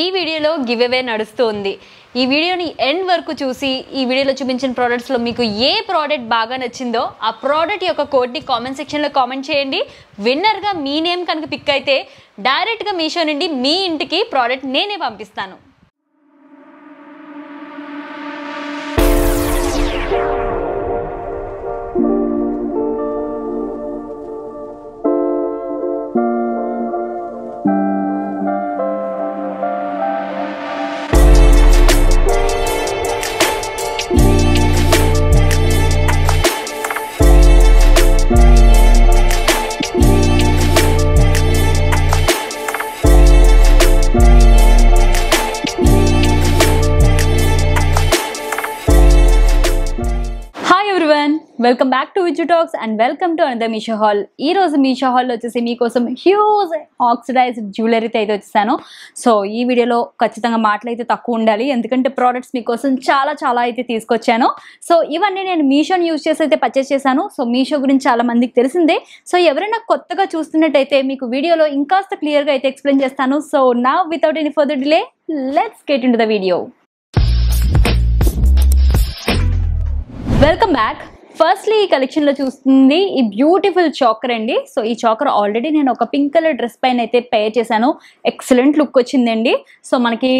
ఈ వీడియోలో give away నడుస్తుంది ఈ వీడియోని ఎండ్ వరకు చూసి ఈ వీడియోలో చూపించిన ప్రోడక్ట్స్లో మీకు ఏ ప్రోడక్ట్ బాగా నచ్చిందో ఆ ప్రోడక్ట్ యొక్క కోడ్ని కామెంట్ సెక్షన్లో కామెంట్ చేయండి విన్నర్గా మీ నేమ్ కనుక పిక్ అయితే డైరెక్ట్గా మీషో నుండి మీ ఇంటికి ప్రోడక్ట్ నేనే పంపిస్తాను welcome back to Viju Talks and welcome to another Meesho haul ఈ రోజు మీషో హాల్లో వచ్చేసి మీకోసం హ్యూజ్ ఆక్సిడైజ్డ్ జ్యువెలరీతో అయితే వచ్చేసాను సో ఈ వీడియోలో ఖచ్చితంగా మాటలు అయితే తక్కువ ఉండాలి ఎందుకంటే ప్రోడక్ట్స్ మీకోసం చాలా చాలా అయితే తీసుకొచ్చాను సో ఇవన్నీ నేను మీషోని యూజ్ చేసి అయితే పర్చేస్ చేశాను సో మీషో గురించి చాలా మందికి తెలిసిందే సో ఎవరైనా కొత్తగా చూస్తున్నట్టయితే మీకు వీడియోలో ఇంకాస్త క్లియర్గా అయితే ఎక్స్ప్లెయిన్ చేస్తాను సో నా without any further delay let's get in the video welcome back firstly ఈ కలెక్షన్లో చూస్తుంది ఈ బ్యూటిఫుల్ చాకర్ అండి సో ఈ చాకర్ ఆల్రెడీ నేను ఒక పింక్ కలర్ డ్రెస్ పైన అయితే పేర్ చేశాను ఎక్సలెంట్ లుక్ వచ్చిందండి సో మనకి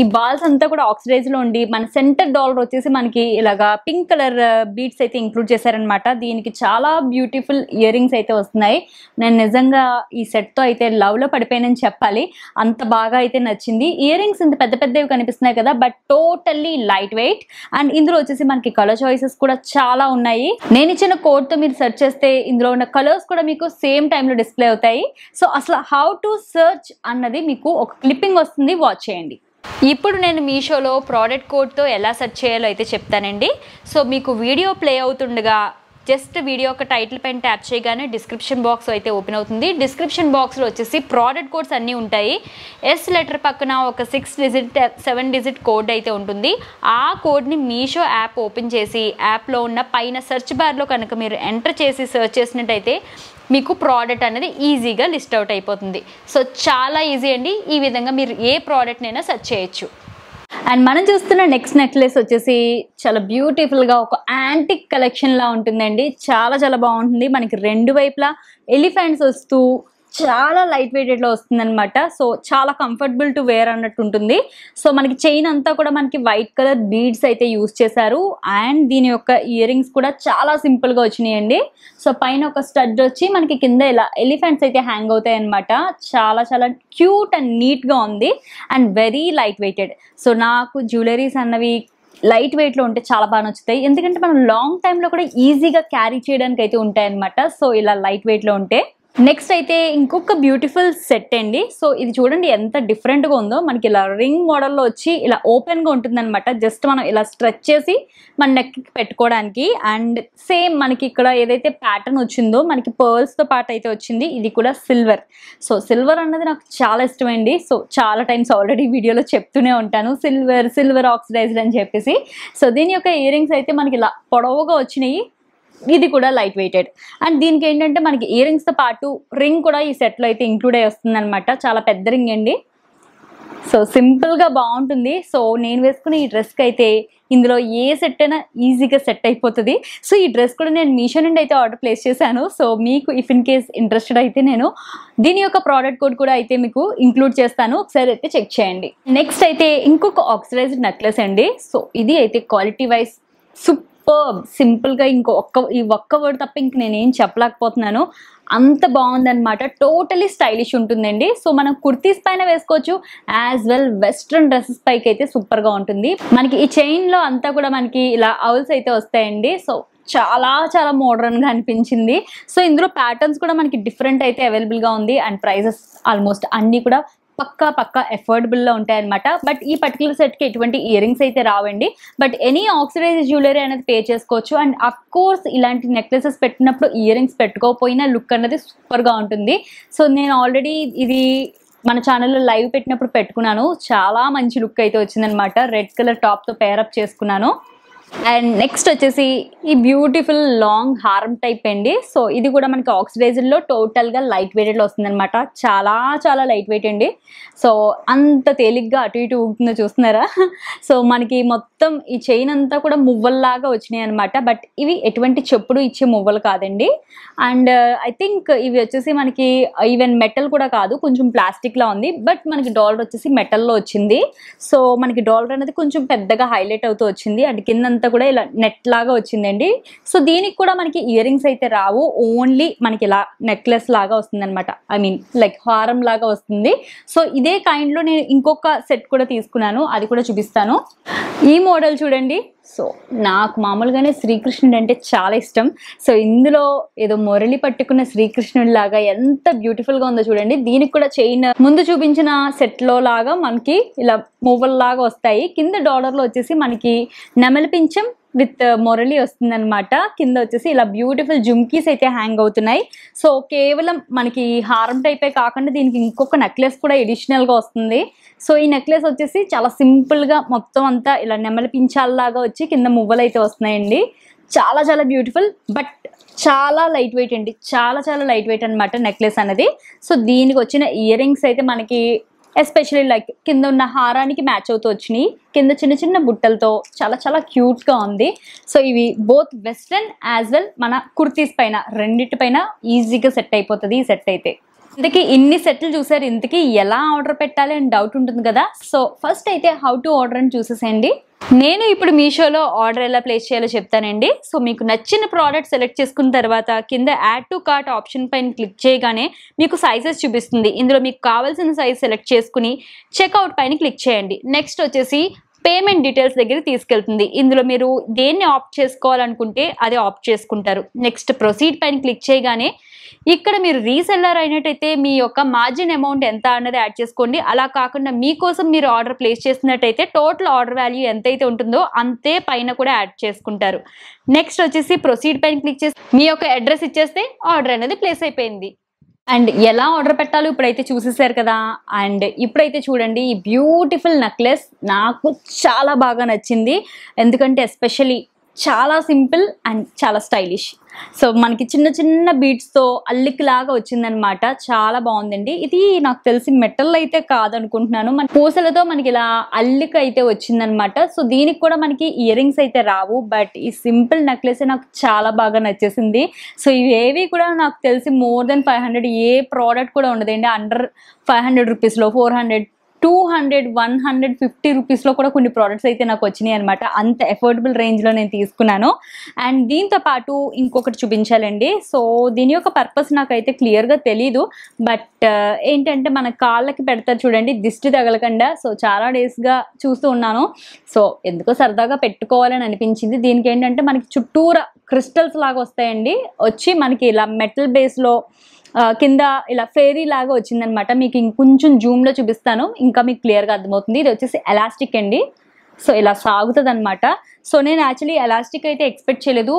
ఈ బాల్స్ అంతా కూడా ఆక్సిడైజ్లో ఉండి మన సెంటర్ డాలర్ వచ్చేసి మనకి ఇలాగా పింక్ కలర్ బీట్స్ అయితే ఇంక్లూడ్ చేశారనమాట దీనికి చాలా బ్యూటిఫుల్ ఇయర్ రింగ్స్ అయితే వస్తున్నాయి నేను నిజంగా ఈ సెట్తో అయితే లవ్లో పడిపోయానని చెప్పాలి అంత బాగా అయితే నచ్చింది ఇయర్ రింగ్స్ ఇంత పెద్ద పెద్దవి కనిపిస్తున్నాయి కదా but totally light weight and ఇందులో వచ్చేసి మనకి కలర్ చాయిసెస్ కూడా చాలా ఉన్నాయి ఉంటాయి నేను ఇచ్చిన కోడ్తో మీరు సెర్చ్ చేస్తే ఇందులో ఉన్న కలర్స్ కూడా మీకు సేమ్ టైంలో డిస్ప్లే అవుతాయి సో అసలు హౌ టు సెర్చ్ అన్నది మీకు ఒక క్లిప్పింగ్ వస్తుంది వాచ్ చేయండి ఇప్పుడు నేను మీషోలో ప్రోడక్ట్ కోడ్తో ఎలా సెర్చ్ చేయాలో అయితే చెప్తానండి సో మీకు వీడియో ప్లే అవుతుండగా జస్ట్ వీడియో యొక్క టైటిల్ పైన ట్యాప్ చేయగానే డిస్క్రిప్షన్ బాక్స్ అయితే ఓపెన్ అవుతుంది డిస్క్రిప్షన్ బాక్స్లో వచ్చేసి ప్రోడక్ట్ కోడ్స్ అన్నీ ఉంటాయి ఎస్ లెటర్ పక్కన ఒక six digit seven digit code అయితే ఉంటుంది ఆ కోడ్ని మీషో యాప్ ఓపెన్ చేసి యాప్లో ఉన్న పైన సెర్చ్ బార్లో కనుక మీరు ఎంటర్ చేసి సెర్చ్ చేసినట్టయితే మీకు ప్రోడక్ట్ అనేది ఈజీగా లిస్ట్ అవుట్ అయిపోతుంది సో చాలా ఈజీ అండి ఈ విధంగా మీరు ఏ ప్రోడక్ట్నైనా సెర్చ్ చేయొచ్చు అండ్ మనం చూస్తున్న నెక్స్ట్ నెక్లెస్ వచ్చేసి చాలా బ్యూటిఫుల్గా ఒక యాంటిక్ కలెక్షన్ లా ఉంటుందండి చాలా చాలా బాగుంటుంది మనకి రెండు వైపులా ఎలిఫెంట్స్ వస్తూ చాలా లైట్ వెయిటెడ్లో అనమాట సో చాలా కంఫర్టబుల్ టు వేర్ అన్నట్టు ఉంటుంది సో మనకి చైన్ అంతా కూడా మనకి వైట్ కలర్ బీడ్స్ అయితే యూస్ చేశారు అండ్ దీని యొక్క ఇయర్ రింగ్స్ కూడా చాలా సింపుల్గా వచ్చినాయండి సో పైన ఒక స్టడ్ వచ్చి మనకి కింద ఇలా ఎలిఫెంట్స్ అయితే హ్యాంగ్ అవుతాయి అనమాట చాలా చాలా క్యూట్ అండ్ నీట్గా ఉంది and very light weighted so నాకు జ్యువెలరీస్ అన్నవి లైట్ వెయిట్ లో ఉంటే చాలా బాగా నచ్చుతాయి ఎందుకంటే మనం లాంగ్ టైంలో కూడా ఈజీగా క్యారీ చేయడానికి అయితే ఉంటాయి అనమాట సో ఇలా లైట్ వెయిట్ లో ఉంటే నెక్స్ట్ అయితే ఇంకొక బ్యూటిఫుల్ సెట్ అండి సో ఇది చూడండి ఎంత డిఫరెంట్గా ఉందో మనకి ఇలా రింగ్ మోడల్లో వచ్చి ఇలా ఓపెన్గా ఉంటుందన్నమాట జస్ట్ మనం ఇలా స్ట్రెచ్ చేసి మన నెక్కి పెట్టుకోవడానికి అండ్ సేమ్ మనకి ఇక్కడ ఏదైతే ప్యాటర్న్ వచ్చిందో మనకి పర్ల్స్తో పాటు అయితే వచ్చింది ఇది కూడా సిల్వర్ సో సిల్వర్ అన్నది నాకు చాలా ఇష్టమండి సో చాలా టైమ్స్ ఆల్రెడీ వీడియోలో చెప్తూనే ఉంటాను సిల్వర్ సిల్వర్ ఆక్సిడైజ్డ్ అని చెప్పేసి సో దీని యొక్క ఇయర్ రింగ్స్ అయితే మనకి ఇలా పొడవుగా వచ్చినాయి ఇది కూడా లైట్ వెయిటెడ్ అండ్ దీనికి ఏంటంటే మనకి ఇయర్ రింగ్స్తో పాటు రింగ్ కూడా ఈ సెట్లో అయితే ఇంక్లూడ్ అయి వస్తుంది అనమాట చాలా పెద్ద రింగ్ అండి సో సింపుల్గా బాగుంటుంది సో నేను వేసుకున్న ఈ డ్రెస్కి అయితే ఇందులో ఏ సెట్ అయినా ఈజీగా సెట్ అయిపోతుంది సో ఈ డ్రెస్ కూడా నేను మీషో నుండి అయితే ఆర్డర్ ప్లేస్ చేశాను సో మీకు ఇఫ్ ఇన్ కేస్ ఇంట్రెస్టెడ్ అయితే నేను దీని యొక్క ప్రోడక్ట్ కోడ్ కూడా అయితే మీకు ఇంక్లూడ్ చేస్తాను ఒకసారి అయితే చెక్ చేయండి నెక్స్ట్ అయితే ఇంకొక ఆక్సిడైజ్డ్ నెక్లెస్ అండి సో ఇది అయితే క్వాలిటీ వైజ్ సూపర్ సూపర్ సింపుల్గా ఇంకో ఒక్క ఈ ఒక్క వర్డ్ తప్ప ఇంక నేనేం చెప్పలేకపోతున్నాను అంత బాగుందనమాట టోటలీ స్టైలిష్ ఉంటుందండి సో మనం కుర్తీస్ పైన వేసుకోవచ్చు యాజ్ వెల్ వెస్ట్రన్ డ్రెస్సెస్ పైకి అయితే సూపర్గా ఉంటుంది మనకి ఈ చైన్లో అంతా కూడా మనకి ఇలా అవుల్స్ అయితే వస్తాయండి సో చాలా చాలా మోడర్న్గా అనిపించింది సో ఇందులో ప్యాటర్న్స్ కూడా మనకి డిఫరెంట్ అయితే అవైలబుల్గా ఉంది అండ్ ప్రైజెస్ ఆల్మోస్ట్ అన్నీ కూడా పక్కా పక్కా ఎఫోర్డబుల్లో అనమాట బట్ ఈ పర్టికులర్ సెట్కి ఎటువంటి ఇయరింగ్స్ అయితే రావండి బట్ ఎనీ ఆక్సిడైజ్ జ్యువెలరీ అనేది పే చేసుకోవచ్చు అండ్ అఫ్ కోర్స్ ఇలాంటి నెక్లెసెస్ పెట్టినప్పుడు ఇయరింగ్స్ పెట్టుకోకపోయినా లుక్ అనేది సూపర్గా ఉంటుంది సో నేను ఆల్రెడీ ఇది మన ఛానల్లో లైవ్ పెట్టినప్పుడు పెట్టుకున్నాను చాలా మంచి లుక్ అయితే వచ్చిందనమాట రెడ్ కలర్ టాప్తో పేరప్ చేసుకున్నాను అండ్ నెక్స్ట్ వచ్చేసి ఈ బ్యూటిఫుల్ లాంగ్ హార్మ్ టైప్ అండి సో ఇది కూడా మనకి టోటల్ టోటల్గా లైట్ వెయిటెడ్లో వస్తుందనమాట చాలా చాలా లైట్ వెయిట్ అండి సో అంత తేలిగ్గా అటు ఇటు ఊగుతుందో చూస్తున్నారా సో మనకి మొత్తం ఈ చైన్ అంతా కూడా మువ్వల్లాగా వచ్చినాయి అనమాట బట్ ఇవి ఎటువంటి చెప్పుడు ఇచ్చే మువ్వలు కాదండి అండ్ ఐ uh, థింక్ ఇవి వచ్చేసి మనకి ఈవెన్ uh, మెటల్ కూడా కాదు కొంచెం ప్లాస్టిక్లా ఉంది బట్ మనకి డాలర్ వచ్చేసి మెటల్లో వచ్చింది సో మనకి డాలర్ అనేది కొంచెం పెద్దగా హైలైట్ అవుతూ వచ్చింది అండ్ కింద అంతా కూడా ఇలా నెట్ లాగా వచ్చిందండి సో దీనికి కూడా మనకి ఇయర్ అయితే రావు ఓన్లీ మనకి ఇలా నెక్లెస్ లాగా వస్తుంది అనమాట ఐ మీన్ లైక్ హారం లాగా వస్తుంది సో ఇదే కైండ్లో నేను ఇంకొక సెట్ కూడా తీసుకున్నాను అది కూడా చూపిస్తాను ఈ మోడల్ చూడండి సో నాకు మామూలుగానే శ్రీకృష్ణుడు అంటే చాలా ఇష్టం సో ఇందులో ఏదో మురళి పట్టుకున్న శ్రీకృష్ణుడి లాగా ఎంత బ్యూటిఫుల్ గా ఉందో చూడండి దీనికి కూడా చైన్ ముందు చూపించిన సెట్ లో లాగా మనకి ఇలా మూవల్లాగా వస్తాయి కింద డాలర్ లో వచ్చేసి మనకి నెమలి పింఛం విత్ మొరలి వస్తుందనమాట కింద వచ్చేసి ఇలా బ్యూటిఫుల్ జుమ్కీస్ అయితే హ్యాంగ్ అవుతున్నాయి సో కేవలం మనకి హారం టైపే కాకుండా దీనికి ఇంకొక నెక్లెస్ కూడా ఎడిషనల్గా వస్తుంది సో ఈ నెక్లెస్ వచ్చేసి చాలా సింపుల్గా మొత్తం అంతా ఇలా నెమలి పించాలలాగా వచ్చి కింద మువ్వలు అయితే వస్తున్నాయండి చాలా చాలా బ్యూటిఫుల్ బట్ చాలా లైట్ వెయిట్ అండి చాలా చాలా లైట్ వెయిట్ అనమాట నెక్లెస్ అనేది సో దీనికి వచ్చిన ఇయర్ రింగ్స్ అయితే మనకి ఎస్పెషలీ లైక్ కింద ఉన్న హారానికి మ్యాచ్ అవుతూ వచ్చినాయి కింద చిన్న చిన్న బుట్టలతో చాలా చాలా క్యూట్గా ఉంది సో ఇవి బోత్ వెస్ట్రన్ యాజ్ వెల్ మన కుర్తీస్ పైన రెండింటి పైన ఈజీగా సెట్ అయిపోతుంది ఈ సెట్ అయితే ఇంతకీ ఇన్ని సెట్లు చూసారు ఇంతకీ ఎలా ఆర్డర్ పెట్టాలి అని డౌట్ ఉంటుంది కదా సో ఫస్ట్ అయితే హౌ టు ఆర్డర్ అని చూసేసేయండి నేను ఇప్పుడు మీషోలో ఆర్డర్ ఎలా ప్లేస్ చేయాలో చెప్తానండి సో మీకు నచ్చిన ప్రోడక్ట్ సెలెక్ట్ చేసుకున్న తర్వాత కింద యాడ్ టు కార్ట్ ఆప్షన్ పైన క్లిక్ చేయగానే మీకు సైజెస్ చూపిస్తుంది ఇందులో మీకు కావాల్సిన సైజ్ సెలెక్ట్ చేసుకుని చెక్అవుట్ పైన క్లిక్ చేయండి నెక్స్ట్ వచ్చేసి పేమెంట్ డీటెయిల్స్ దగ్గర తీసుకెళ్తుంది ఇందులో మీరు దేన్ని ఆప్ట్ చేసుకోవాలనుకుంటే అది ఆప్ట్ చేసుకుంటారు నెక్స్ట్ ప్రొసీడ్ పైన క్లిక్ చేయగానే ఇక్కడ మీరు రీసెల్లర్ అయినట్టయితే మీ యొక్క మార్జిన్ అమౌంట్ ఎంత అన్నది యాడ్ చేసుకోండి అలా కాకుండా మీకోసం మీరు ఆర్డర్ ప్లేస్ చేసినట్టయితే టోటల్ ఆర్డర్ వాల్యూ ఎంతైతే ఉంటుందో అంతే పైన కూడా యాడ్ చేసుకుంటారు నెక్స్ట్ వచ్చేసి ప్రొసీడ్ పైన క్లిక్ చేసి మీ యొక్క అడ్రస్ ఇచ్చేస్తే ఆర్డర్ అనేది ప్లేస్ అయిపోయింది అండ్ ఎలా ఆర్డర్ పెట్టాలో ఇప్పుడైతే చూసేసారు కదా అండ్ ఇప్పుడైతే చూడండి ఈ బ్యూటిఫుల్ నెక్లెస్ నాకు చాలా బాగా నచ్చింది ఎందుకంటే ఎస్పెషలీ చాలా సింపుల్ అండ్ చాలా స్టైలిష్ సో మనకి చిన్న చిన్న బీట్స్తో అల్లికిలాగా వచ్చిందనమాట చాలా బాగుందండి ఇది నాకు తెలిసి మెటల్ అయితే కాదనుకుంటున్నాను మన పూసలతో మనకి ఇలా అల్లిక అయితే వచ్చిందనమాట సో దీనికి కూడా మనకి ఇయర్ రింగ్స్ అయితే రావు బట్ ఈ సింపుల్ నెక్లెస్ నాకు చాలా బాగా నచ్చేసింది సో ఇవేవి కూడా నాకు తెలిసి మోర్ దెన్ ఫైవ్ హండ్రెడ్ ఏ ప్రోడక్ట్ కూడా ఉండదండి అండర్ ఫైవ్ హండ్రెడ్ రూపీస్లో four hundred two hundred one hundred fifty రూపీస్లో కూడా కొన్ని ప్రోడక్ట్స్ అయితే నాకు వచ్చినాయి అనమాట అంత ఎఫోర్డబుల్ రేంజ్లో నేను తీసుకున్నాను అండ్ దీంతో పాటు ఇంకొకటి చూపించాలండి సో దీని యొక్క పర్పస్ నాకైతే క్లియర్గా తెలీదు బట్ uh, ఏంటంటే మన కాళ్ళకి పెడతారు చూడండి దిష్టి తగలకుండా సో చాలా డేస్గా చూస్తూ ఉన్నాను సో ఎందుకో సరదాగా పెట్టుకోవాలని అనిపించింది దీనికి ఏంటంటే మనకి చుట్టూరా క్రిస్టల్స్ లాగా వస్తాయండి వచ్చి మనకి ఇలా మెటల్ బేస్లో కింద ఇలా ఫేరీ లాగా వచ్చిందనమాట మీకు ఇంకొంచెం జూమ్లో చూపిస్తాను ఇంకా మీకు క్లియర్గా అర్థమవుతుంది ఇది వచ్చేసి ఎలాస్టిక్ అండి సో ఇలా సాగుతుంది అనమాట సో నేను యాక్చువల్లీ ఎలాస్టిక్ అయితే ఎక్స్పెక్ట్ చేయలేదు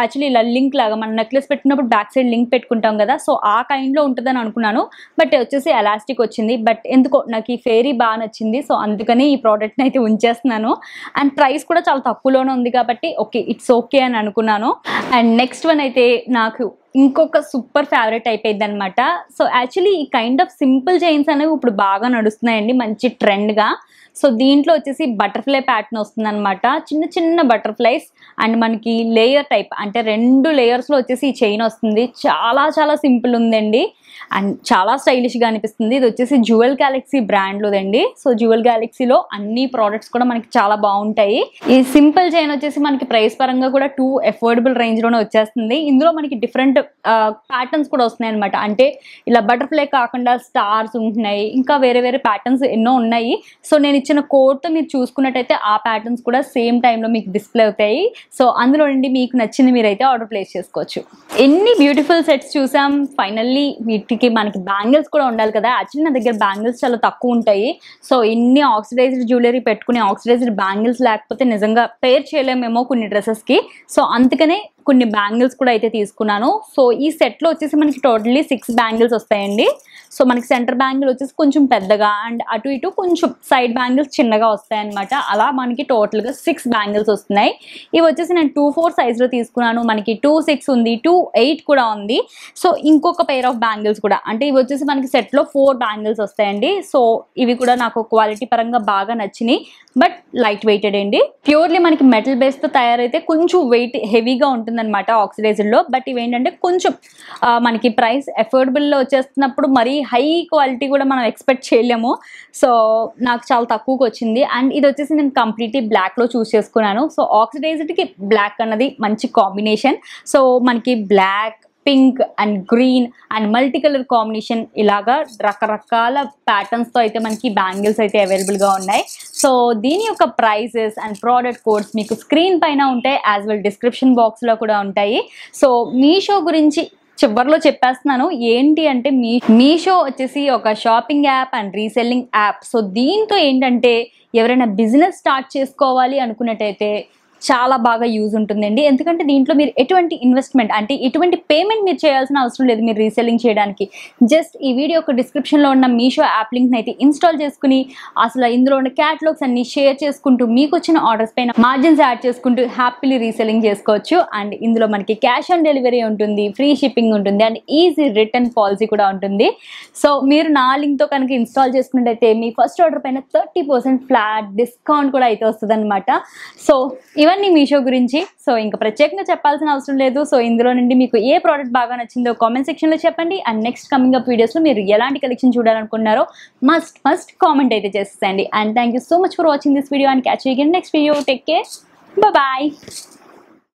యాక్చువల్లీ ఇలా లింక్ లాగా మనం నెక్లెస్ పెట్టినప్పుడు బ్యాక్ సైడ్ లింక్ పెట్టుకుంటాం కదా సో ఆ కైండ్లో ఉంటుందని అనుకున్నాను బట్ వచ్చేసి ఎలాస్టిక్ వచ్చింది బట్ ఎందుకో నాకు ఈ ఫేరీ బాగా నచ్చింది సో అందుకని ఈ ప్రోడక్ట్ని అయితే ఉంచేస్తున్నాను అండ్ ప్రైస్ కూడా చాలా తక్కువలోనే ఉంది కాబట్టి ఓకే ఇట్స్ ఓకే అని అనుకున్నాను అండ్ నెక్స్ట్ వన్ అయితే నాకు ఇంకొక సూపర్ ఫేవరెట్ అయిపోయింది అనమాట సో యాక్చువల్లీ ఈ కైండ్ ఆఫ్ సింపుల్ చైన్స్ అనేవి ఇప్పుడు బాగా నడుస్తున్నాయండి మంచి ట్రెండ్గా సో దీంట్లో వచ్చేసి బటర్ఫ్లై ప్యాటర్న్ వస్తుంది అనమాట చిన్న చిన్న బటర్ఫ్లైస్ అండ్ మనకి లేయర్ టైప్ అంటే రెండు లేయర్స్లో వచ్చేసి ఈ చైన్ వస్తుంది చాలా చాలా సింపుల్ ఉందండి అండ్ చాలా స్టైలిష్గా అనిపిస్తుంది ఇది వచ్చేసి జ్యువెల్ గ్యాలక్సీ బ్రాండ్లోదండి సో జ్యువెల్ గ్యాలక్సీలో అన్ని ప్రోడక్ట్స్ కూడా మనకి చాలా బాగుంటాయి ఈ సింపుల్ చైన్ వచ్చేసి మనకి ప్రైస్ పరంగా కూడా టూ అఫోర్డబుల్ రేంజ్లోనే వచ్చేస్తుంది ఇందులో మనకి డిఫరెంట్ ప్యాటర్న్స్ కూడా వస్తున్నాయి అనమాట అంటే ఇలా బటర్ఫ్లై కాకుండా స్టార్స్ ఉంటున్నాయి ఇంకా వేరే వేరే ప్యాటర్న్స్ ఎన్నో ఉన్నాయి సో నేను ఇచ్చిన కోట్ మీరు చూసుకున్నట్టయితే ఆ ప్యాటర్న్స్ కూడా సేమ్ టైంలో మీకు డిస్ప్లే అవుతాయి సో అందులో నుండి మీకు నచ్చింది మీరైతే ఆర్డర్ ప్లేస్ చేసుకోవచ్చు ఎన్ని బ్యూటిఫుల్ సెట్స్ చూసాం ఫైనల్లీ మీ వీటికి మనకి బ్యాంగిల్స్ కూడా ఉండాలి కదా యాక్చువల్లీ నా దగ్గర బ్యాంగిల్స్ చాలా తక్కువ ఉంటాయి సో ఇన్ని ఆక్సిడైజ్డ్ జ్యువెలరీ పెట్టుకుని ఆక్సిడైజ్డ్ బ్యాంగిల్స్ లేకపోతే నిజంగా పేర్ చేయలేమేమో కొన్ని డ్రెస్సెస్కి సో అందుకనే కొన్ని బ్యాంగిల్స్ కూడా అయితే తీసుకున్నాను సో ఈ సెట్లో వచ్చేసి మనకి టోటల్లీ సిక్స్ బ్యాంగిల్స్ వస్తాయండి సో మనకి సెంటర్ బ్యాంగిల్ వచ్చేసి కొంచెం పెద్దగా అండ్ అటు ఇటు కొంచెం సైడ్ బ్యాంగిల్స్ చిన్నగా వస్తాయన్నమాట అలా మనకి టోటల్గా సిక్స్ బ్యాంగిల్స్ వస్తున్నాయి ఇవి వచ్చేసి నేను టూ ఫోర్ సైజ్లో తీసుకున్నాను మనకి టూ సిక్స్ ఉంది టూ ఎయిట్ కూడా ఉంది సో ఇంకొక పెయిర్ ఆఫ్ బ్యాంగిల్స్ బ్యాంగిల్స్ కూడా అంటే ఇవి వచ్చేసి మనకి సెట్లో ఫోర్ బ్యాంగిల్స్ వస్తాయండి సో ఇవి కూడా నాకు క్వాలిటీ పరంగా బాగా నచ్చినాయి బట్ లైట్ వెయిటెడ్ అండి ప్యూర్లీ మనకి మెటల్ బేస్ తో తయారైతే కొంచెం వెయిట్ హెవీగా ఉంటుందన్నమాట లో బట్ ఇవేంటంటే కొంచెం మనకి ప్రైస్ అఫోర్డబుల్ లో వచ్చేస్తున్నప్పుడు మరీ హై క్వాలిటీ కూడా మనం ఎక్స్పెక్ట్ చేయలేము సో నాకు చాలా తక్కువకి వచ్చింది అండ్ ఇది వచ్చేసి నేను కంప్లీట్లీ లో చూస్ చేసుకున్నాను సో ఆక్సిడైజ్డ్ కి బ్లాక్ అన్నది మంచి కాంబినేషన్ సో మనకి black pink and green and multi colour combination ఇలాగా రకరకాల ప్యాటర్న్స్తో అయితే మనకి బ్యాంగిల్స్ అయితే అవైలబుల్గా ఉన్నాయి సో దీని యొక్క ప్రైజెస్ అండ్ ప్రోడక్ట్ కోడ్స్ మీకు స్క్రీన్ పైన ఉంటాయి యాజ్ వెల్ డిస్క్రిప్షన్ బాక్స్లో కూడా ఉంటాయి సో మీషో గురించి చివరిలో చెప్పేస్తున్నాను ఏంటి అంటే మీ మీషో వచ్చేసి ఒక shopping app and reselling app so దీంతో ఏంటంటే ఎవరైనా బిజినెస్ స్టార్ట్ చేసుకోవాలి అనుకున్నట్టయితే చాలా బాగా యూజ్ ఉంటుందండి ఎందుకంటే దీంట్లో మీరు ఎటువంటి ఇన్వెస్ట్మెంట్ అంటే ఎటువంటి పేమెంట్ మీరు చేయాల్సిన అవసరం లేదు మీరు రీసెల్లింగ్ చేయడానికి జస్ట్ ఈ వీడియో యొక్క డిస్క్రిప్షన్లో ఉన్న మీషో యాప్ లింక్ని అయితే ఇన్స్టాల్ చేసుకుని అసలు ఇందులో ఉన్న క్యాటలాగ్స్ అన్ని షేర్ చేసుకుంటూ మీకు వచ్చిన ఆర్డర్స్ పైన మార్జిన్స్ యాడ్ చేసుకుంటూ హ్యాపీలీ రీసెల్లింగ్ చేసుకోవచ్చు అండ్ ఇందులో మనకి క్యాష్ ఆన్ డెలివరీ ఉంటుంది ఫ్రీ షిప్పింగ్ ఉంటుంది అండ్ ఈజీ రిటర్న్ పాలసీ కూడా ఉంటుంది సో మీరు నా లింక్తో కనుక ఇన్స్టాల్ చేసుకున్నట్టయితే మీ ఫస్ట్ ఆర్డర్ పైన థర్టీ పర్సెంట్ ఫ్లాట్ డిస్కౌంట్ కూడా అయితే వస్తుంది సో ఈ ఇవన్నీ మీషో గురించి సో ఇంకా ప్రత్యేకంగా చెప్పాల్సిన అవసరం లేదు సో ఇందులో నుండి మీకు ఏ ప్రోడక్ట్ బాగా నచ్చిందో కామెంట్ సెక్షన్లో చెప్పండి అండ్ నెక్స్ట్ కమింగ్ అప్ వీడియోస్లో మీరు ఎలాంటి కలెక్షన్ చూడాలనుకున్నారో మస్ట్ మస్ట్ కామెంట్ అయితే చేసేసండి and thank so much for watching this video and catch next video take care bye